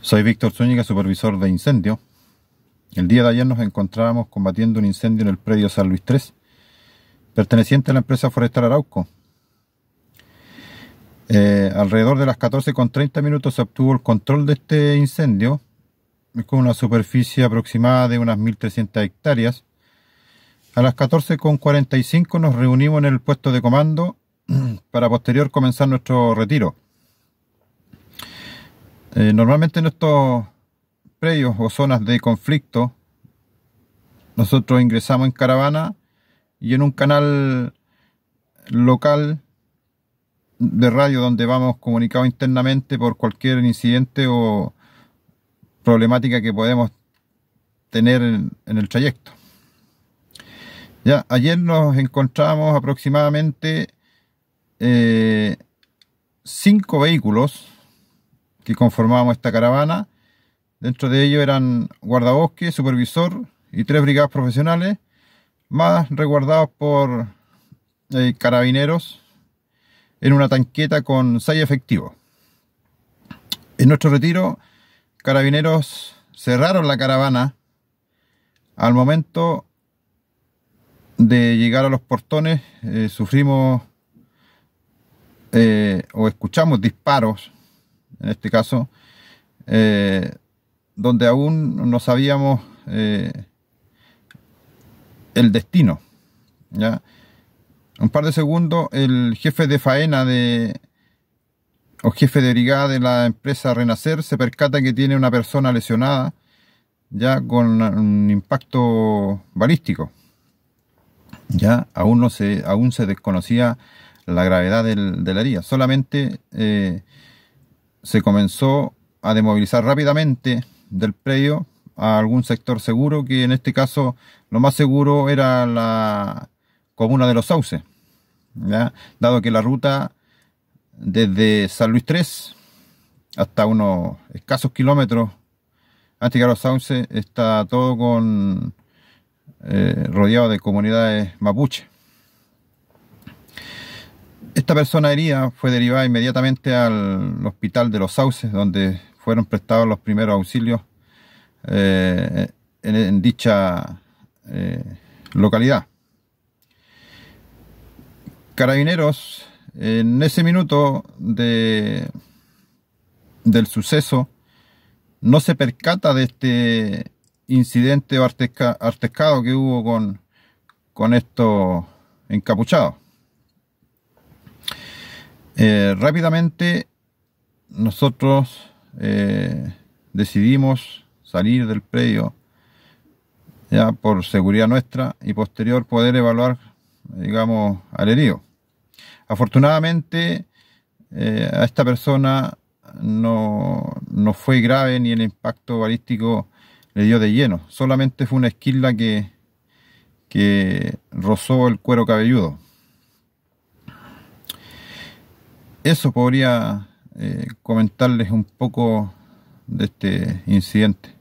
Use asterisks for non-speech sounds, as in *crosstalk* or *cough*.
Soy Víctor Zúñiga, supervisor de incendio. El día de ayer nos encontrábamos combatiendo un incendio en el predio San Luis III, perteneciente a la empresa Forestal Arauco. Eh, alrededor de las 14.30 minutos se obtuvo el control de este incendio, con una superficie aproximada de unas 1.300 hectáreas. A las 14.45 nos reunimos en el puesto de comando *clears throat* para posterior comenzar nuestro retiro. Eh, normalmente en estos predios o zonas de conflicto, nosotros ingresamos en caravana y en un canal local de radio donde vamos comunicados internamente por cualquier incidente o problemática que podemos tener en, el trayecto. Ya, ayer nos encontramos aproximadamente eh, cinco vehículos que conformábamos esta caravana. Dentro de ellos eran ...guardabosque, supervisor y tres brigadas profesionales, más resguardados por eh, carabineros en una tanqueta con seis efectivos. En nuestro retiro, carabineros cerraron la caravana al momento de llegar a los portones. Eh, sufrimos eh, o escuchamos disparos en este caso, eh, donde aún no sabíamos eh, el destino. ¿ya? Un par de segundos, el jefe de faena de, o jefe de brigada de la empresa Renacer se percata que tiene una persona lesionada ya con un impacto balístico. Ya aún no se, aún se desconocía la gravedad del, de la herida. Solamente eh, se comenzó a demovilizar rápidamente del predio a algún sector seguro, que en este caso lo más seguro era la comuna de los sauces, dado que la ruta desde San Luis 3 hasta unos escasos kilómetros antes que a los sauces está todo eh, rodeado de comunidades mapuche. Esta persona herida fue derivada inmediatamente al hospital de los Sauces, donde fueron prestados los primeros auxilios eh, en, dicha eh, localidad. Carabineros, en ese minuto de, del suceso, no se percata de este incidente o artescado que hubo con, con estos encapuchados. Eh, rápidamente nosotros eh, decidimos salir del predio ya por seguridad nuestra y posterior poder evaluar, digamos, al herido. Afortunadamente eh, a esta persona no, no, fue grave ni el impacto balístico le dio de lleno, solamente fue una esquila que, que rozó el cuero cabelludo. eso podría eh, comentarles un poco de este incidente.